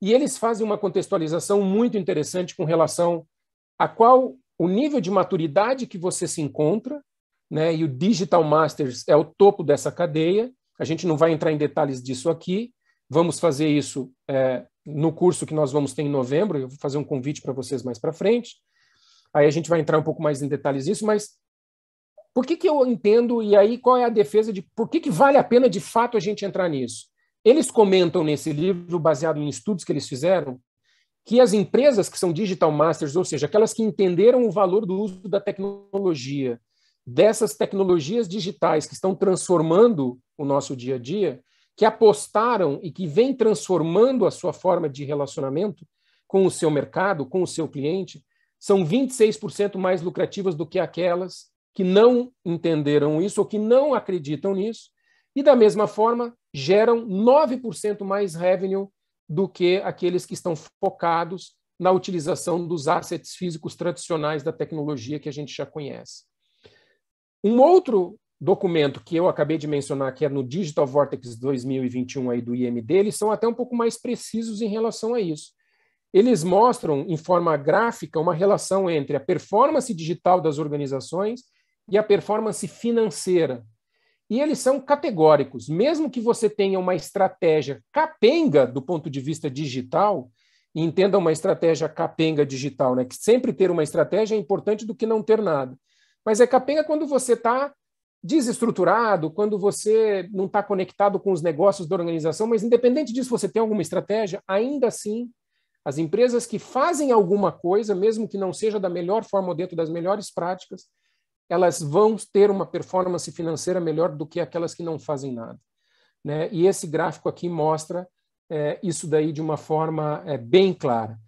e eles fazem uma contextualização muito interessante com relação a qual o nível de maturidade que você se encontra, né? E o Digital Masters é o topo dessa cadeia. A gente não vai entrar em detalhes disso aqui. Vamos fazer isso é, no curso que nós vamos ter em novembro. Eu vou fazer um convite para vocês mais para frente. Aí a gente vai entrar um pouco mais em detalhes disso, mas por que, que eu entendo, e aí qual é a defesa de por que, que vale a pena de fato a gente entrar nisso? Eles comentam nesse livro, baseado em estudos que eles fizeram, que as empresas que são digital masters, ou seja, aquelas que entenderam o valor do uso da tecnologia, dessas tecnologias digitais que estão transformando o nosso dia a dia, que apostaram e que vêm transformando a sua forma de relacionamento com o seu mercado, com o seu cliente, são 26% mais lucrativas do que aquelas que não entenderam isso ou que não acreditam nisso, e da mesma forma geram 9% mais revenue do que aqueles que estão focados na utilização dos assets físicos tradicionais da tecnologia que a gente já conhece. Um outro documento que eu acabei de mencionar, que é no Digital Vortex 2021 aí do IMD, eles são até um pouco mais precisos em relação a isso. Eles mostram, em forma gráfica, uma relação entre a performance digital das organizações e a performance financeira. E eles são categóricos. Mesmo que você tenha uma estratégia capenga do ponto de vista digital, e entenda uma estratégia capenga digital, né? que sempre ter uma estratégia é importante do que não ter nada. Mas é capenga quando você está desestruturado, quando você não está conectado com os negócios da organização, mas independente disso, você tem alguma estratégia, ainda assim, as empresas que fazem alguma coisa, mesmo que não seja da melhor forma ou dentro das melhores práticas, elas vão ter uma performance financeira melhor do que aquelas que não fazem nada. Né? E esse gráfico aqui mostra é, isso daí de uma forma é, bem clara.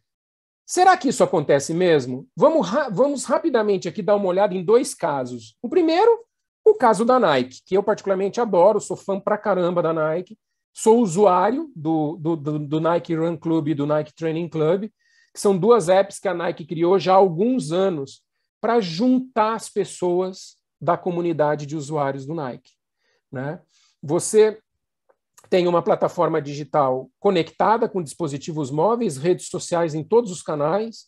Será que isso acontece mesmo? Vamos, ra vamos rapidamente aqui dar uma olhada em dois casos. O primeiro, o caso da Nike, que eu particularmente adoro, sou fã pra caramba da Nike, sou usuário do, do, do, do Nike Run Club e do Nike Training Club, que são duas apps que a Nike criou já há alguns anos para juntar as pessoas da comunidade de usuários do Nike. Né? Você tem uma plataforma digital conectada com dispositivos móveis, redes sociais em todos os canais.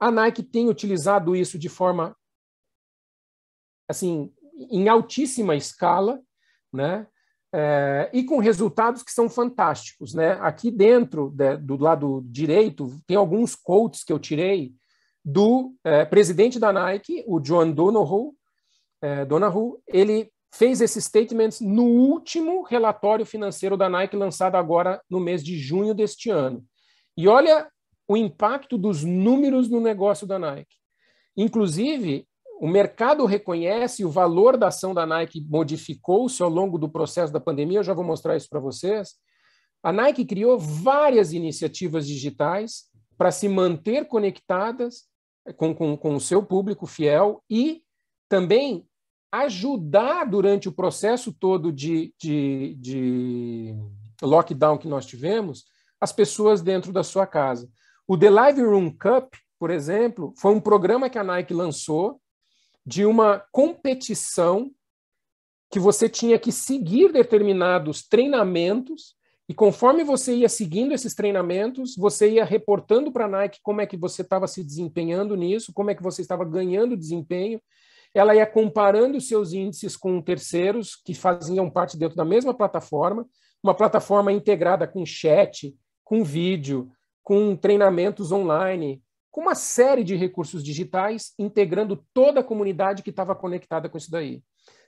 A Nike tem utilizado isso de forma assim em altíssima escala, né? É, e com resultados que são fantásticos, né? Aqui dentro de, né, do lado direito tem alguns quotes que eu tirei do é, presidente da Nike, o John Donahue, é, ele fez esses statements no último relatório financeiro da Nike lançado agora no mês de junho deste ano. E olha o impacto dos números no negócio da Nike. Inclusive, o mercado reconhece o valor da ação da Nike modificou-se ao longo do processo da pandemia, eu já vou mostrar isso para vocês. A Nike criou várias iniciativas digitais para se manter conectadas com, com, com o seu público fiel e também ajudar durante o processo todo de, de, de, lockdown que nós tivemos as pessoas dentro da sua casa. O The Live Room Cup, por exemplo, foi um programa que a Nike lançou de uma competição que você tinha que seguir determinados treinamentos e conforme você ia seguindo esses treinamentos, você ia reportando para a Nike como é que você estava se desempenhando nisso, como é que você estava ganhando desempenho. Ela ia comparando seus índices com terceiros que faziam parte dentro da mesma plataforma, uma plataforma integrada com chat, com vídeo, com treinamentos online, com uma série de recursos digitais, integrando toda a comunidade que estava conectada com isso daí.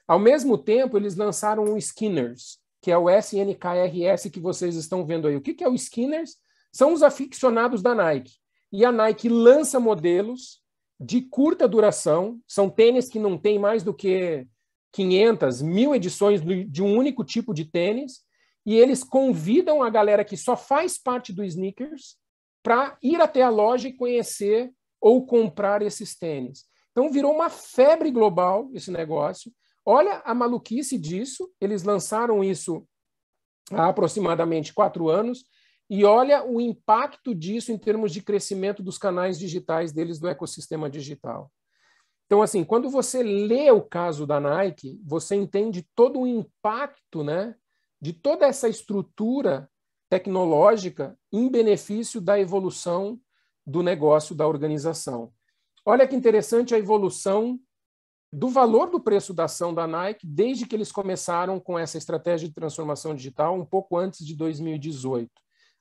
Ao mesmo tempo, eles lançaram o Skinners, que é o SNKRS que vocês estão vendo aí. O que, que é o Skinners? São os aficionados da Nike. E a Nike lança modelos de curta duração, são tênis que não tem mais do que 500, mil edições de um único tipo de tênis, e eles convidam a galera que só faz parte do sneakers para ir até a loja e conhecer ou comprar esses tênis. Então virou uma febre global esse negócio. Olha a maluquice disso, eles lançaram isso há aproximadamente quatro anos, e olha o impacto disso em termos de crescimento dos canais digitais deles do ecossistema digital. Então, assim, quando você lê o caso da Nike, você entende todo o impacto né, de toda essa estrutura tecnológica em benefício da evolução do negócio da organização. Olha que interessante a evolução do valor do preço da ação da Nike desde que eles começaram com essa estratégia de transformação digital, um pouco antes de 2018,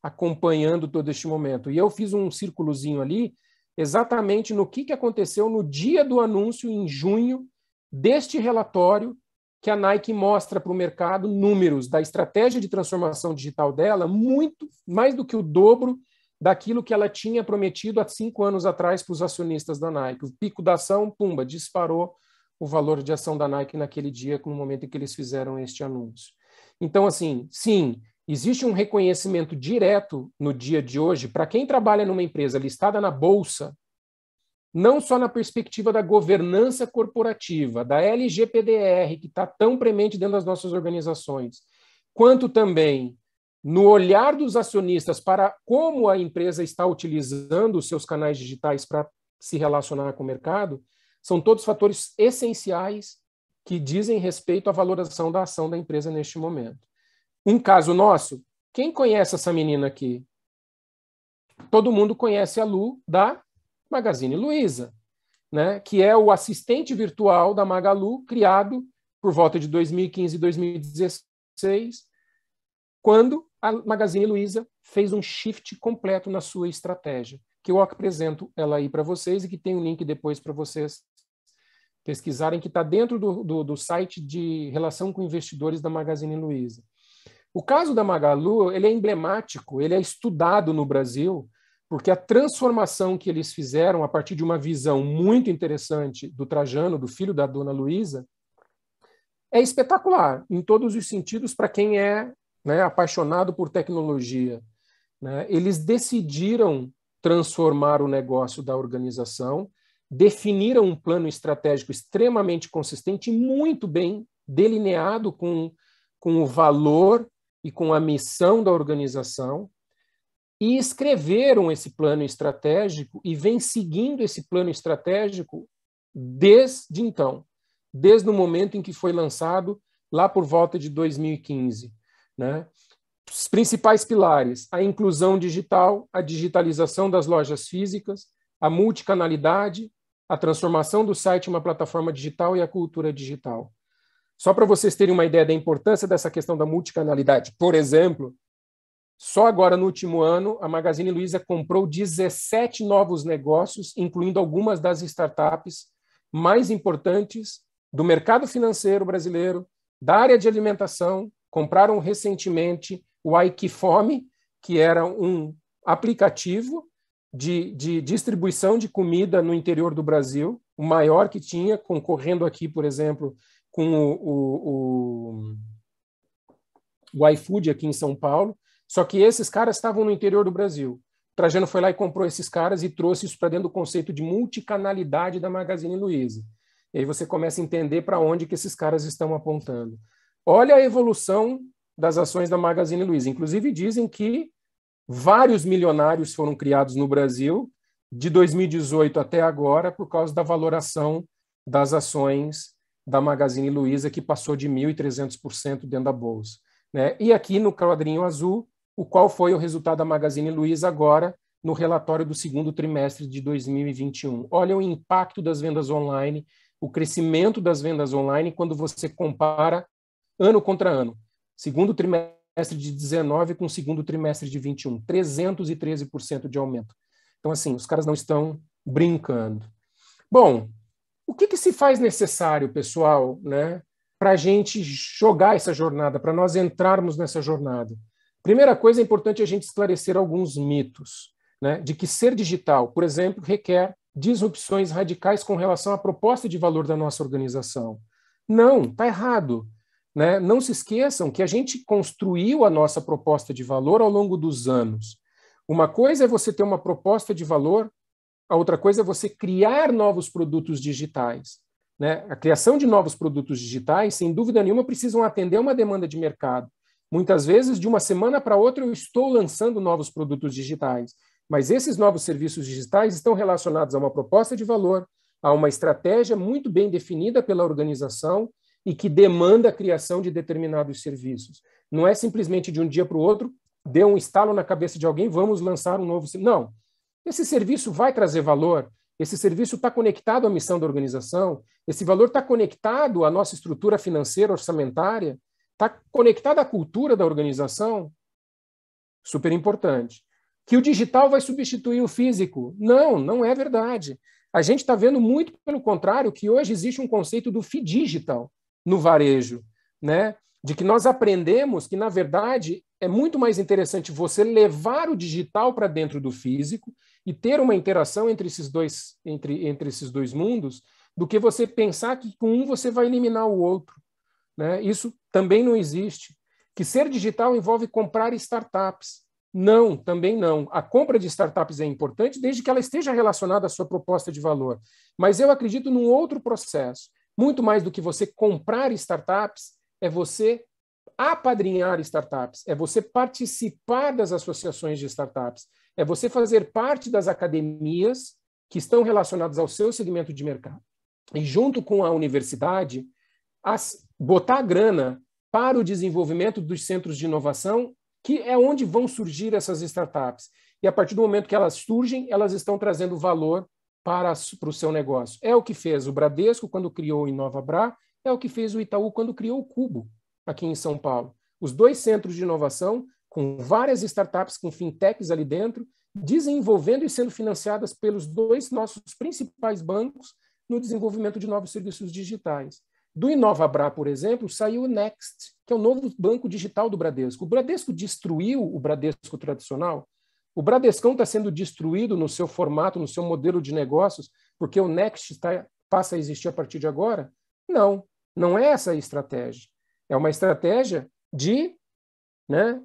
acompanhando todo este momento. E eu fiz um círculozinho ali, exatamente no que, que aconteceu no dia do anúncio, em junho, deste relatório que a Nike mostra para o mercado números da estratégia de transformação digital dela, muito mais do que o dobro daquilo que ela tinha prometido há cinco anos atrás para os acionistas da Nike. O pico da ação, pumba, disparou o valor de ação da Nike naquele dia, no momento em que eles fizeram este anúncio. Então, assim, sim, existe um reconhecimento direto no dia de hoje para quem trabalha numa empresa listada na Bolsa, não só na perspectiva da governança corporativa, da LGPDR, que está tão premente dentro das nossas organizações, quanto também no olhar dos acionistas para como a empresa está utilizando os seus canais digitais para se relacionar com o mercado, são todos fatores essenciais que dizem respeito à valoração da ação da empresa neste momento. Um caso nosso, quem conhece essa menina aqui? Todo mundo conhece a Lu da Magazine Luiza, né? que é o assistente virtual da Magalu, criado por volta de 2015 e 2016, quando a Magazine Luiza fez um shift completo na sua estratégia, que eu apresento ela aí para vocês e que tem um link depois para vocês pesquisarem, que está dentro do, do, do, site de relação com investidores da Magazine Luiza. O caso da Magalu ele é emblemático, ele é estudado no Brasil, porque a transformação que eles fizeram a partir de uma visão muito interessante do Trajano, do filho da dona Luísa, é espetacular em todos os sentidos para quem é né, apaixonado por tecnologia. Né? Eles decidiram transformar o negócio da organização definiram um plano estratégico extremamente consistente e muito bem delineado com, com o valor e com a missão da organização, e escreveram esse plano estratégico e vem seguindo esse plano estratégico desde então, desde o momento em que foi lançado, lá por volta de 2015. Né? Os principais pilares: a inclusão digital, a digitalização das lojas físicas, a multicanalidade, a transformação do site em uma plataforma digital e a cultura digital. Só para vocês terem uma ideia da importância dessa questão da multicanalidade, por exemplo, só agora no último ano, a Magazine Luiza comprou 17 novos negócios, incluindo algumas das startups mais importantes do mercado financeiro brasileiro, da área de alimentação. Compraram recentemente o Fome, que era um aplicativo de, de distribuição de comida no interior do Brasil, o maior que tinha, concorrendo aqui, por exemplo, com o, o, o, o iFood aqui em São Paulo. Só que esses caras estavam no interior do Brasil. Trajano foi lá e comprou esses caras e trouxe isso para dentro do conceito de multicanalidade da Magazine Luiza. E aí você começa a entender para onde que esses caras estão apontando. Olha a evolução das ações da Magazine Luiza. Inclusive dizem que Vários milionários foram criados no Brasil de 2018 até agora por causa da valoração das ações da Magazine Luiza, que passou de 1.300% dentro da bolsa. Né? E aqui no quadrinho azul, o qual foi o resultado da Magazine Luiza agora no relatório do segundo trimestre de 2021. Olha o impacto das vendas online, o crescimento das vendas online quando você compara ano contra ano. Segundo trimestre trimestre de 19 com o segundo trimestre de 21, 313% de aumento. Então, assim, os caras não estão brincando. Bom, o que, que se faz necessário, pessoal, né, para a gente jogar essa jornada, para nós entrarmos nessa jornada? Primeira coisa, é importante a gente esclarecer alguns mitos, né, de que ser digital, por exemplo, requer disrupções radicais com relação à proposta de valor da nossa organização. Não, está errado. Né? Não se esqueçam que a gente construiu a nossa proposta de valor ao longo dos anos. Uma coisa é você ter uma proposta de valor, a outra coisa é você criar novos produtos digitais. Né? A criação de novos produtos digitais, sem dúvida nenhuma, precisam atender uma demanda de mercado. Muitas vezes, de uma semana para outra, eu estou lançando novos produtos digitais. Mas esses novos serviços digitais estão relacionados a uma proposta de valor, a uma estratégia muito bem definida pela organização e que demanda a criação de determinados serviços. Não é simplesmente de um dia para o outro, deu um estalo na cabeça de alguém, vamos lançar um novo. Não. Esse serviço vai trazer valor, esse serviço está conectado à missão da organização, esse valor está conectado à nossa estrutura financeira, orçamentária, está conectado à cultura da organização. Super importante. Que o digital vai substituir o físico. Não, não é verdade. A gente está vendo muito pelo contrário que hoje existe um conceito do fi digital no varejo, né? De que nós aprendemos que, na verdade, é muito mais interessante você levar o digital para dentro do físico e ter uma interação entre esses dois, entre, entre esses dois mundos, do que você pensar que com um você vai eliminar o outro. Né? Isso também não existe. Que ser digital envolve comprar startups. Não, também não. A compra de startups é importante desde que ela esteja relacionada à sua proposta de valor. Mas eu acredito num outro processo, muito mais do que você comprar startups, é você apadrinhar startups, é você participar das associações de startups, é você fazer parte das academias que estão relacionadas ao seu segmento de mercado. E junto com a universidade, as, botar grana para o desenvolvimento dos centros de inovação, que é onde vão surgir essas startups. E a partir do momento que elas surgem, elas estão trazendo valor para, para o seu negócio. É o que fez o Bradesco quando criou o InovaBrá, é o que fez o Itaú quando criou o Cubo, aqui em São Paulo. Os dois centros de inovação, com várias startups, com fintechs ali dentro, desenvolvendo e sendo financiadas pelos dois nossos principais bancos no desenvolvimento de novos serviços digitais. Do InovaBrá, por exemplo, saiu o Next, que é o novo banco digital do Bradesco. O Bradesco destruiu o Bradesco tradicional? O Bradescão está sendo destruído no seu formato, no seu modelo de negócios, porque o Next tá, passa a existir a partir de agora? Não, não é essa a estratégia. É uma estratégia de. Né,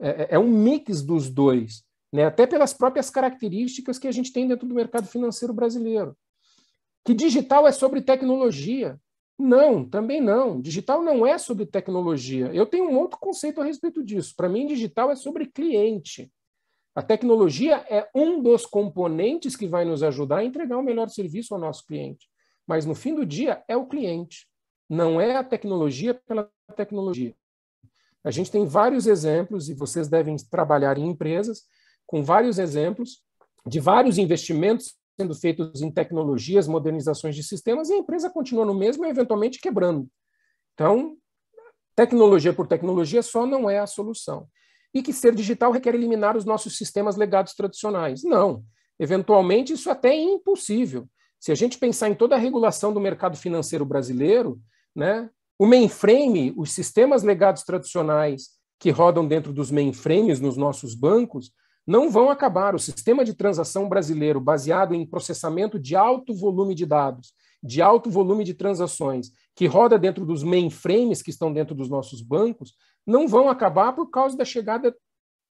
é, é, é um mix dos dois, né, até pelas próprias características que a gente tem dentro do mercado financeiro brasileiro. Que digital é sobre tecnologia. Não, também não. Digital não é sobre tecnologia. Eu tenho um outro conceito a respeito disso. Para mim, digital é sobre cliente. A tecnologia é um dos componentes que vai nos ajudar a entregar o um melhor serviço ao nosso cliente. Mas no fim do dia é o cliente, não é a tecnologia pela tecnologia. A gente tem vários exemplos, e vocês devem trabalhar em empresas, com vários exemplos de vários investimentos sendo feitos em tecnologias, modernizações de sistemas, e a empresa continua no mesmo e eventualmente quebrando. Então, tecnologia por tecnologia só não é a solução e que ser digital requer eliminar os nossos sistemas legados tradicionais. Não. Eventualmente, isso até é impossível. Se a gente pensar em toda a regulação do mercado financeiro brasileiro, né, o mainframe, os sistemas legados tradicionais que rodam dentro dos mainframes nos nossos bancos, não vão acabar. O sistema de transação brasileiro, baseado em processamento de alto volume de dados, de alto volume de transações, que roda dentro dos mainframes que estão dentro dos nossos bancos, não vão acabar por causa da chegada,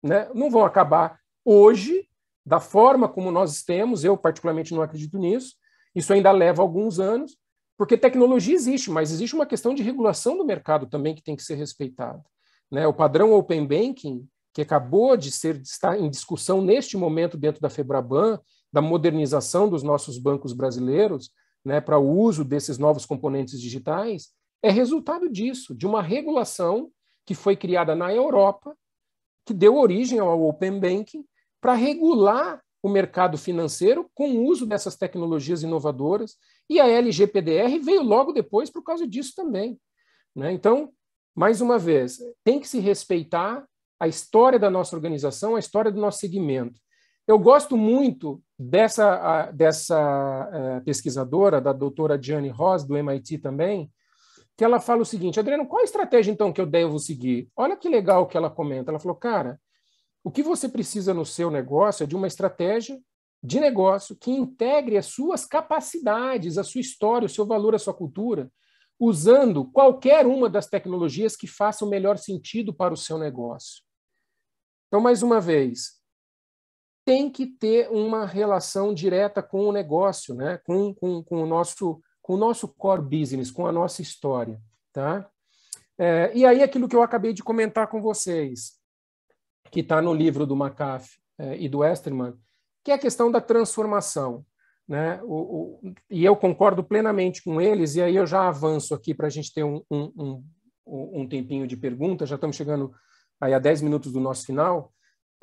né? não vão acabar hoje, da forma como nós temos, eu particularmente não acredito nisso, isso ainda leva alguns anos, porque tecnologia existe, mas existe uma questão de regulação do mercado também que tem que ser respeitada. Né? O padrão Open Banking, que acabou de ser estar em discussão neste momento dentro da Febraban, da modernização dos nossos bancos brasileiros, né, para o uso desses novos componentes digitais, é resultado disso, de uma regulação que foi criada na Europa, que deu origem ao Open Banking para regular o mercado financeiro com o uso dessas tecnologias inovadoras, e a LGPDR veio logo depois por causa disso também. Né? Então, mais uma vez, tem que se respeitar a história da nossa organização, a história do nosso segmento. Eu gosto muito dessa, dessa eh, pesquisadora, da doutora Diane Ross, do MIT também, que ela fala o seguinte: Adriano, qual a estratégia então que eu devo seguir? Olha que legal que ela comenta. Ela falou, cara, o que você precisa no seu negócio é de uma estratégia de negócio que integre as suas capacidades, a sua história, o seu valor, a sua cultura, usando qualquer uma das tecnologias que façam melhor sentido para o seu negócio. Então, mais uma vez, tem que ter uma relação direta com o negócio, né? com, com, com o nosso com o nosso core business, com a nossa história, tá? É, e aí aquilo que eu acabei de comentar com vocês, que está no livro do McAfee é, e do Westerman, que é a questão da transformação, né? O, o, e eu concordo plenamente com eles. E aí eu já avanço aqui para a gente ter um, um, um, um tempinho de perguntas. Já estamos chegando aí a 10 minutos do nosso final.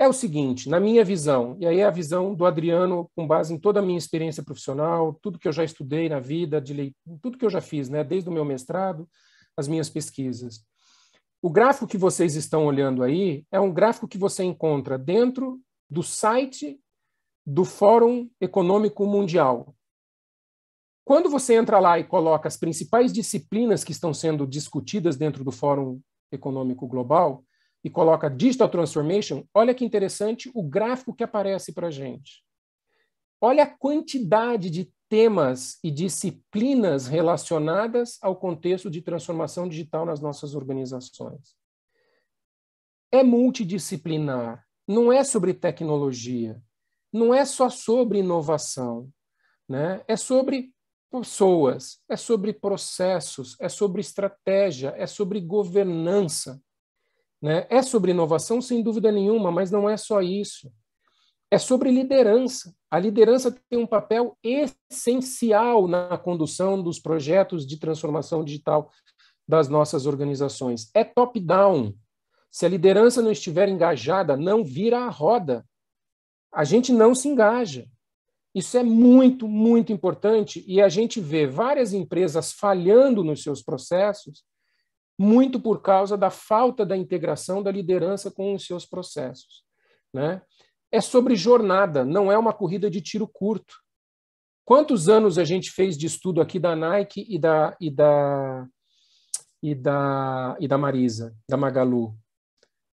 É o seguinte, na minha visão, e aí é a visão do Adriano com base em toda a minha experiência profissional, tudo que eu já estudei na vida, de, tudo que eu já fiz, né, desde o meu mestrado, as minhas pesquisas. O gráfico que vocês estão olhando aí é um gráfico que você encontra dentro do site do Fórum Econômico Mundial. Quando você entra lá e coloca as principais disciplinas que estão sendo discutidas dentro do Fórum Econômico Global, e coloca Digital Transformation, olha que interessante o gráfico que aparece para a gente. Olha a quantidade de temas e disciplinas relacionadas ao contexto de transformação digital nas nossas organizações. É multidisciplinar, não é sobre tecnologia, não é só sobre inovação, né? é sobre pessoas, é sobre processos, é sobre estratégia, é sobre governança. Né? É sobre inovação, sem dúvida nenhuma, mas não é só isso. É sobre liderança. A liderança tem um papel essencial na condução dos projetos de transformação digital das nossas organizações. É top-down. Se a liderança não estiver engajada, não vira a roda. A gente não se engaja. Isso é muito, muito importante e a gente vê várias empresas falhando nos seus processos muito por causa da falta da integração da liderança com os seus processos. Né? É sobre jornada, não é uma corrida de tiro curto. Quantos anos a gente fez de estudo aqui da Nike e da, e da, e da, e da Marisa, da Magalu?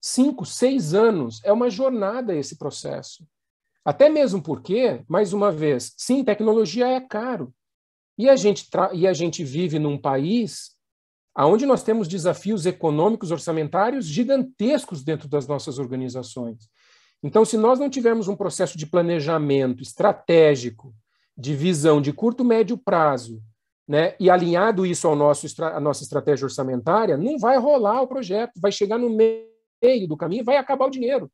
Cinco, seis anos. É uma jornada esse processo. Até mesmo porque, mais uma vez, sim, tecnologia é caro. E a gente, e a gente vive num país aonde nós temos desafios econômicos, orçamentários gigantescos dentro das nossas organizações. Então, se nós não tivermos um processo de planejamento estratégico, de visão de curto, médio prazo, né, e alinhado isso ao nosso, à nossa estratégia orçamentária, não vai rolar o projeto, vai chegar no meio do caminho e vai acabar o dinheiro.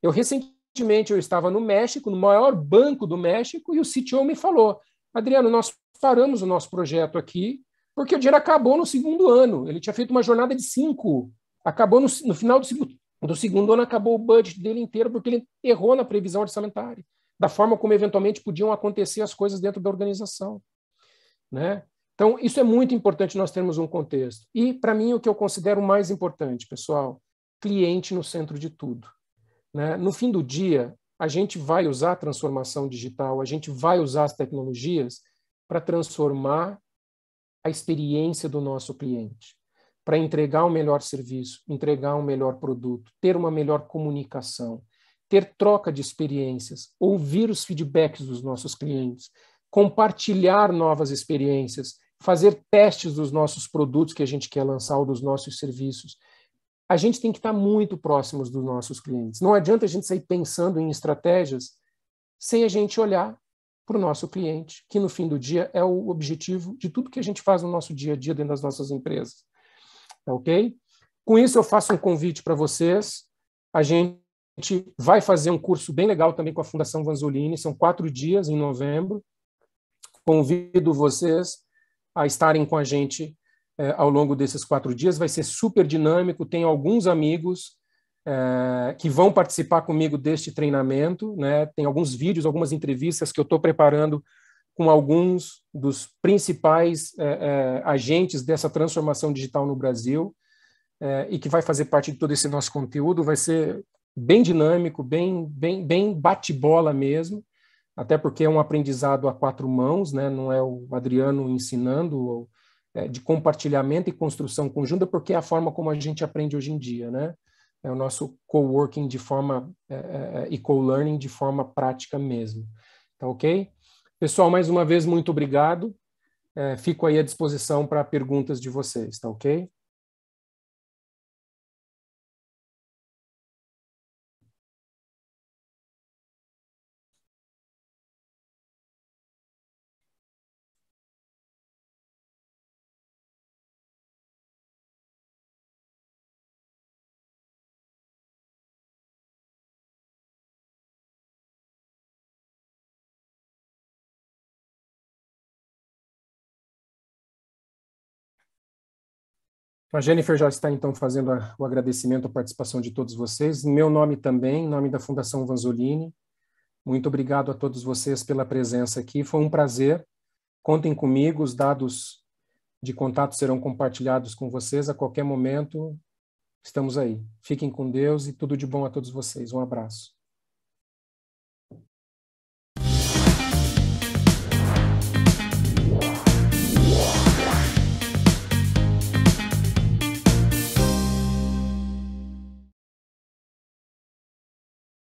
Eu recentemente eu estava no México, no maior banco do México, e o CTO me falou: Adriano, nós paramos o nosso projeto aqui porque o dinheiro acabou no segundo ano. Ele tinha feito uma jornada de cinco. Acabou no, no final do segundo, do segundo ano, acabou o budget dele inteiro, porque ele errou na previsão orçamentária, da forma como eventualmente podiam acontecer as coisas dentro da organização. Né? Então, isso é muito importante nós termos um contexto. E, para mim, o que eu considero mais importante, pessoal, cliente no centro de tudo. Né? No fim do dia, a gente vai usar a transformação digital, a gente vai usar as tecnologias para transformar a experiência do nosso cliente, para entregar um melhor serviço, entregar um melhor produto, ter uma melhor comunicação, ter troca de experiências, ouvir os feedbacks dos nossos clientes, compartilhar novas experiências, fazer testes dos nossos produtos que a gente quer lançar ou dos nossos serviços. A gente tem que estar muito próximos dos nossos clientes. Não adianta a gente sair pensando em estratégias sem a gente olhar para o nosso cliente, que no fim do dia é o objetivo de tudo que a gente faz no nosso dia a dia dentro das nossas empresas. Tá ok? Com isso, eu faço um convite para vocês. A gente vai fazer um curso bem legal também com a Fundação Vanzolini, são quatro dias em novembro. Convido vocês a estarem com a gente eh, ao longo desses quatro dias. Vai ser super dinâmico. Tenho alguns amigos é, que vão participar comigo deste treinamento. Né? Tem alguns vídeos, algumas entrevistas que eu estou preparando com alguns dos principais é, é, agentes dessa transformação digital no Brasil e que vai fazer parte de todo esse nosso conteúdo. Vai ser bem dinâmico, bem, bem, bem bate-bola mesmo, até porque é um aprendizado a quatro mãos, né? não é o Adriano ensinando, de compartilhamento e construção conjunta, porque é a forma como a gente aprende hoje em dia, né? é o nosso coworking de forma é, é, é, e co-learning de forma prática mesmo. Tá ok? Pessoal, mais uma vez, muito obrigado. É, fico aí à disposição para perguntas de vocês, tá ok? Então, a Jennifer já está então fazendo a, o agradecimento à participação de todos vocês. Meu nome também, em nome da Fundação Vanzolini. Muito obrigado a todos vocês pela presença aqui. Foi um prazer. Contem comigo, os dados de contato serão compartilhados com vocês a qualquer momento. Estamos aí. Fiquem com Deus e tudo de bom a todos vocês. Um abraço.